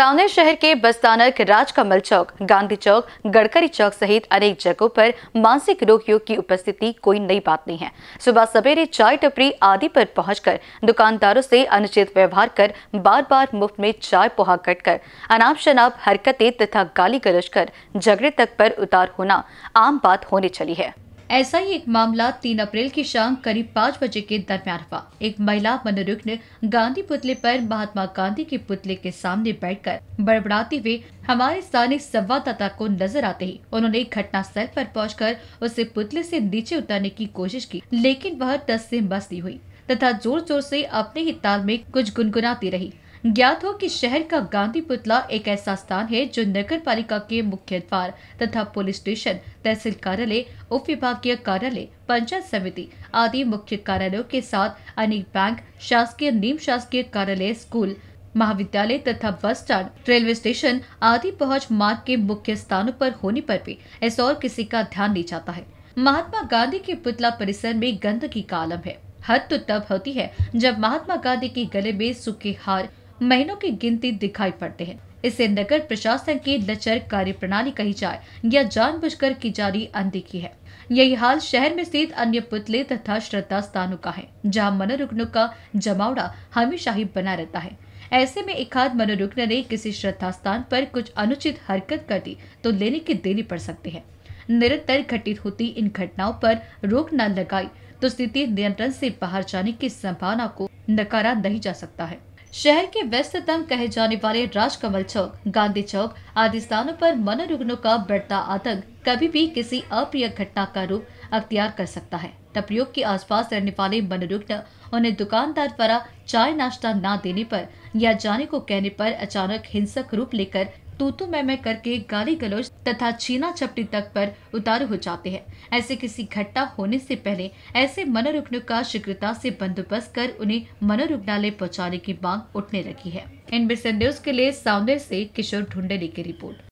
सावनेर शहर के बस्तानक राजकमल चौक गांधी चौक गडकरी चौक सहित अनेक जगहों पर मानसिक रोगियों की उपस्थिति कोई नई बात नहीं है सुबह सवेरे चाय टपरी आदि पर पहुंचकर दुकानदारों से अनुचित व्यवहार कर बार बार मुफ्त में चाय पोहा कट कर अनाप शनाप हरकतें तथा गाली गलज कर झगड़े तक पर उतार होना आम बात होने चली है ऐसा ही एक मामला तीन अप्रैल की शाम करीब पाँच बजे के दरमियान हुआ एक महिला मनोरुग्न गांधी पुतले पर महात्मा गांधी के पुतले के सामने बैठकर बड़बड़ाते हुए हमारे स्थानीय संवाददाता को नजर आते ही उन्होंने घटना स्थल पर पहुंचकर उसे पुतले से नीचे उतरने की कोशिश की लेकिन वह टस से मस्ती हुई तथा जोर जोर से अपने ही ताल में कुछ गुनगुनाती रही ज्ञात हो कि शहर का गांधी पुतला एक ऐसा स्थान है जो नगर पालिका के मुख्य द्वार तथा पुलिस स्टेशन तहसील कार्यालय उप विभागीय कार्यालय पंचायत समिति आदि मुख्य कार्यालयों के साथ अनेक बैंक शासकीय नीम शासकीय कार्यालय स्कूल महाविद्यालय तथा बस स्टैंड रेलवे स्टेशन आदि पहुंच मार्ग के मुख्य स्थानों पर होने पर भी ऐसा और किसी का ध्यान नहीं जाता है महात्मा गांधी के पुतला परिसर में गंदगी का आलम है हद तो तब होती है जब महात्मा गांधी के गले में सूखे हार महीनों की गिनती दिखाई पड़ते हैं इसे नगर प्रशासन की लचर कार्य प्रणाली कही जाए या जानबूझकर की जा रही अनदेखी है यही हाल शहर में स्थित अन्य पुतले तथा श्रद्धा स्थानों का है जहाँ मनोरुग्नों का जमावड़ा हमेशा ही बना रहता है ऐसे में एकाध मनोरुग्न ने किसी श्रद्धा स्थान पर कुछ अनुचित हरकत कर दी तो लेने की देनी पड़ सकती है निरंतर घटित होती इन घटनाओं पर रोक न लगाई तो स्थिति नियंत्रण से बाहर जाने की संभावना को नकारा नहीं जा सकता है शहर के व्यस्ततम कहे जाने वाले राजकमल चौक गांधी चौक आदि स्थानों पर मनोरुग्नों का बढ़ता आतंक कभी भी किसी अप्रिय घटना का रूप अख्तियार कर सकता है तपयोग के आसपास रहने वाले मनोरुग्न उन्हें दुकानदार द्वारा चाय नाश्ता ना देने पर या जाने को कहने पर अचानक हिंसक रूप लेकर तोतू मैं मैं करके गाली गलौज तथा छीना चपटी तक पर उतार हो जाते हैं ऐसे किसी घटना होने से पहले ऐसे मनोरुग्न का शीघ्रता से बंदोबस्त कर उन्हें मनोरुग्नालय पहुंचाने की मांग उठने लगी है इन संदेश के लिए साउंदर से किशोर ढूंढेली की रिपोर्ट